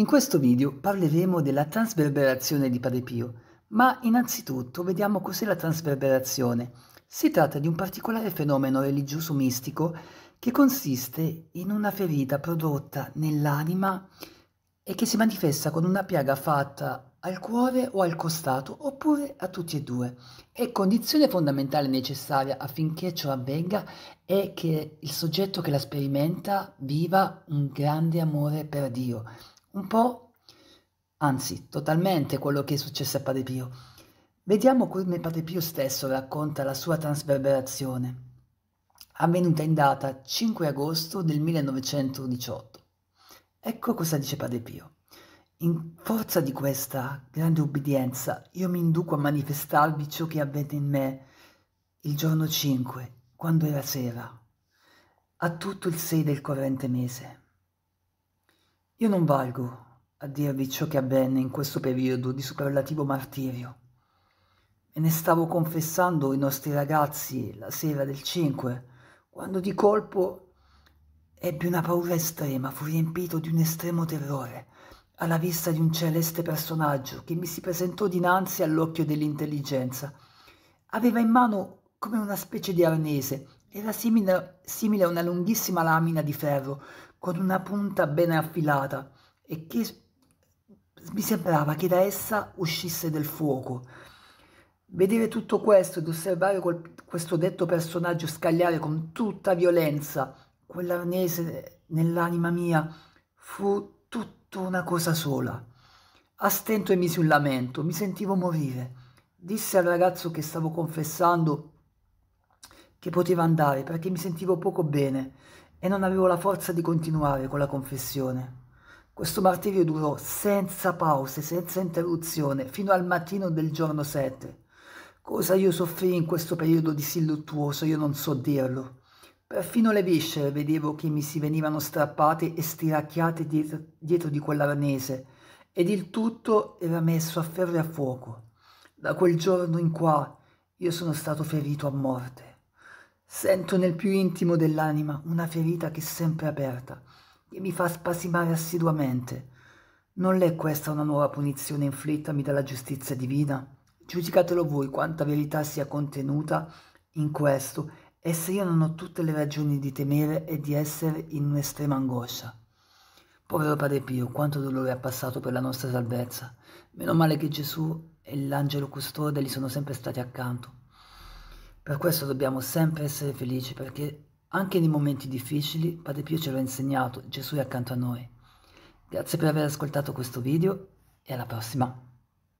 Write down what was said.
In questo video parleremo della transverberazione di Padre Pio, ma innanzitutto vediamo cos'è la transverberazione. Si tratta di un particolare fenomeno religioso mistico che consiste in una ferita prodotta nell'anima e che si manifesta con una piaga fatta al cuore o al costato oppure a tutti e due. E condizione fondamentale necessaria affinché ciò avvenga è che il soggetto che la sperimenta viva un grande amore per Dio, un po', anzi totalmente quello che è successo a Padre Pio. Vediamo come Padre Pio stesso racconta la sua trasverberazione, avvenuta in data 5 agosto del 1918. Ecco cosa dice Padre Pio. In forza di questa grande ubbidienza, io mi induco a manifestarvi ciò che avvenne in me il giorno 5, quando era sera, a tutto il 6 del corrente mese. Io non valgo a dirvi ciò che avvenne in questo periodo di superlativo martirio. Me ne stavo confessando i nostri ragazzi la sera del 5, quando di colpo ebbi una paura estrema, fu riempito di un estremo terrore alla vista di un celeste personaggio che mi si presentò dinanzi all'occhio dell'intelligenza. Aveva in mano come una specie di arnese, era simile, simile a una lunghissima lamina di ferro con una punta ben affilata e che mi sembrava che da essa uscisse del fuoco. Vedere tutto questo ed osservare col, questo detto personaggio scagliare con tutta violenza quell'arnese nell'anima mia fu tutta una cosa sola. A stento emisi un lamento, mi sentivo morire. Disse al ragazzo che stavo confessando che poteva andare perché mi sentivo poco bene e non avevo la forza di continuare con la confessione. Questo martirio durò senza pause, senza interruzione, fino al mattino del giorno 7. Cosa io soffrì in questo periodo disilluttuoso, io non so dirlo. Perfino le viscere vedevo che mi si venivano strappate e stiracchiate dietro, dietro di quell'arnese, ed il tutto era messo a ferro e a fuoco. Da quel giorno in qua io sono stato ferito a morte. Sento nel più intimo dell'anima una ferita che è sempre aperta, che mi fa spasimare assiduamente. Non è questa una nuova punizione inflittami dalla giustizia divina? Giudicatelo voi quanta verità sia contenuta in questo e se io non ho tutte le ragioni di temere e di essere in un'estrema angoscia. Povero Padre Pio, quanto dolore ha passato per la nostra salvezza. Meno male che Gesù e l'angelo custode gli sono sempre stati accanto. Per questo dobbiamo sempre essere felici perché anche nei momenti difficili Padre Pio ce l'ha insegnato, Gesù è accanto a noi. Grazie per aver ascoltato questo video e alla prossima!